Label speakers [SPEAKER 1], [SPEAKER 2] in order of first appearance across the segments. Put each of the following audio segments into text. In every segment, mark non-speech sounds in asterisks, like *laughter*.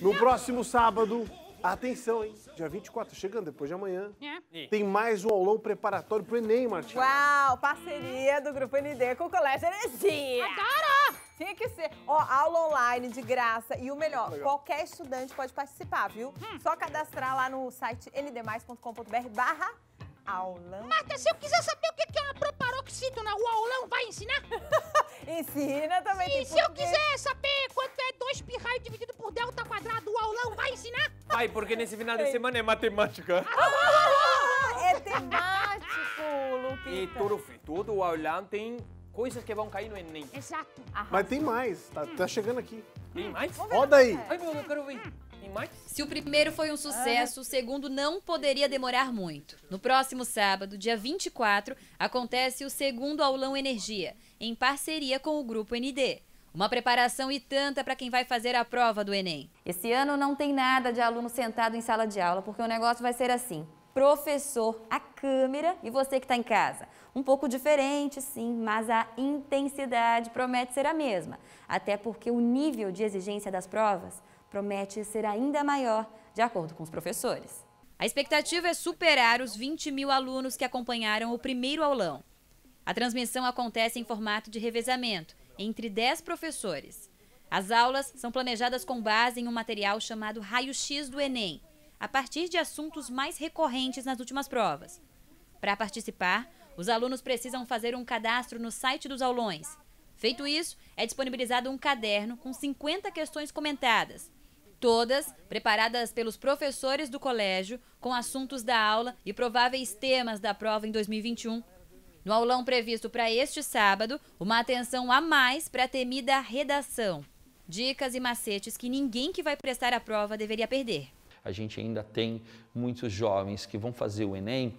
[SPEAKER 1] No próximo sábado, atenção, hein? Dia 24, chegando depois de amanhã, é. É. tem mais um aulão preparatório pro Enem, Martins.
[SPEAKER 2] Uau, parceria do Grupo ND com o Colégio Energia. Adoro! Tinha que ser. Ó, aula online de graça e o melhor, Legal. qualquer estudante pode participar, viu? Hum. Só cadastrar lá no site ndmais.com.br barra Marta, se eu quiser saber o que é uma proparoxítona, o aulão vai ensinar? *laughs* Ensina também. E se eu quiser saber
[SPEAKER 1] Ai, porque nesse final de semana é matemática.
[SPEAKER 2] Ah, *laughs* é temático, Luquita. E tudo,
[SPEAKER 1] tudo o aulão tem coisas que vão cair
[SPEAKER 2] no Enem. Exato. Arrasa. Mas tem mais, tá, tá chegando
[SPEAKER 1] aqui. Tem hum, mais? Roda aí. Ai, meu, eu quero
[SPEAKER 2] ver. Se o primeiro foi um sucesso, o segundo não poderia demorar muito. No próximo sábado, dia 24, acontece o segundo aulão Energia, em parceria com o Grupo ND. Uma preparação e tanta para quem vai fazer a prova do Enem. Esse ano não tem nada de aluno sentado em sala de aula, porque o negócio vai ser assim. Professor, a câmera e você que está em casa. Um pouco diferente, sim, mas a intensidade promete ser a mesma. Até porque o nível de exigência das provas promete ser ainda maior, de acordo com os professores. A expectativa é superar os 20 mil alunos que acompanharam o primeiro aulão. A transmissão acontece em formato de revezamento entre 10 professores. As aulas são planejadas com base em um material chamado Raio-X do Enem, a partir de assuntos mais recorrentes nas últimas provas. Para participar, os alunos precisam fazer um cadastro no site dos aulões. Feito isso, é disponibilizado um caderno com 50 questões comentadas, todas preparadas pelos professores do colégio com assuntos da aula e prováveis temas da prova em 2021 no aulão previsto para este sábado, uma atenção a mais para a temida redação. Dicas e macetes que ninguém que vai prestar a prova deveria perder.
[SPEAKER 1] A gente ainda tem muitos jovens que vão fazer o Enem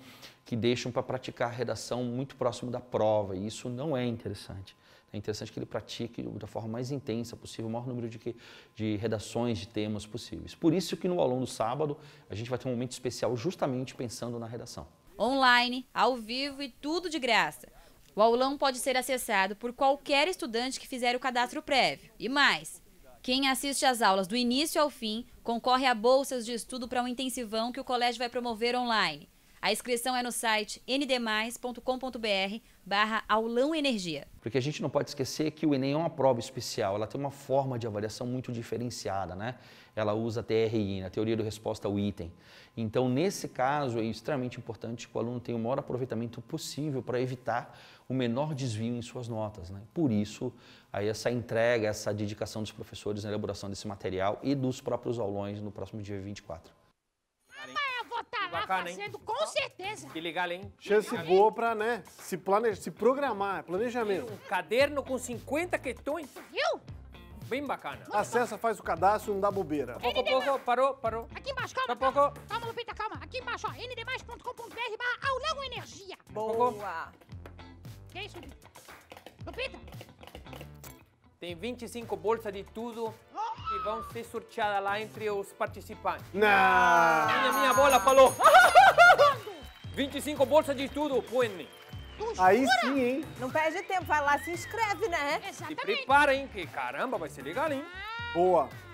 [SPEAKER 1] que deixam para praticar a redação muito próximo da prova, e isso não é interessante. É interessante que ele pratique da forma mais intensa possível, o maior número de, que, de redações de temas possíveis. Por isso que no aulão do sábado a gente vai ter um momento especial justamente pensando na redação
[SPEAKER 2] online, ao vivo e tudo de graça. O aulão pode ser acessado por qualquer estudante que fizer o cadastro prévio. E mais, quem assiste às aulas do início ao fim concorre a bolsas de estudo para um intensivão que o colégio vai promover online. A inscrição é no site ndmais.com.br barra aulão energia.
[SPEAKER 1] Porque a gente não pode esquecer que o Enem é uma prova especial, ela tem uma forma de avaliação muito diferenciada, né? Ela usa a TRI, né? a teoria do resposta ao item. Então, nesse caso, é extremamente importante que o aluno tenha o maior aproveitamento possível para evitar o menor desvio em suas notas. Né? Por isso, aí essa entrega, essa dedicação dos professores na elaboração desse material e dos próprios aulões no próximo dia 24 estar tá lá bacana, fazendo, hein? com certeza. Que legal, hein? Chance legal, boa hein? pra, né, se, planejar se programar, é planejamento. Um caderno com 50 questões. Viu? Bem bacana. Muito Acessa, bom. faz o cadastro, não dá bobeira. Pouco, pouco, parou, parou.
[SPEAKER 2] Aqui embaixo, calma, calma. Pouco. Calma, Lupita, calma. Aqui embaixo, ó, ndmais.com.br barra aulão energia. Boa. Que é isso, Lupita? Lupita?
[SPEAKER 1] Tem 25 bolsas de tudo vão ser sorteadas lá entre os participantes. Não! Minha, minha bola falou. 25 *laughs* bolsas de tudo, Pony. Aí sim, hein? Não perde tempo, vai lá, se inscreve, né? Exatamente. Se prepara, hein? Que caramba, vai ser legal, hein? Ah. Boa.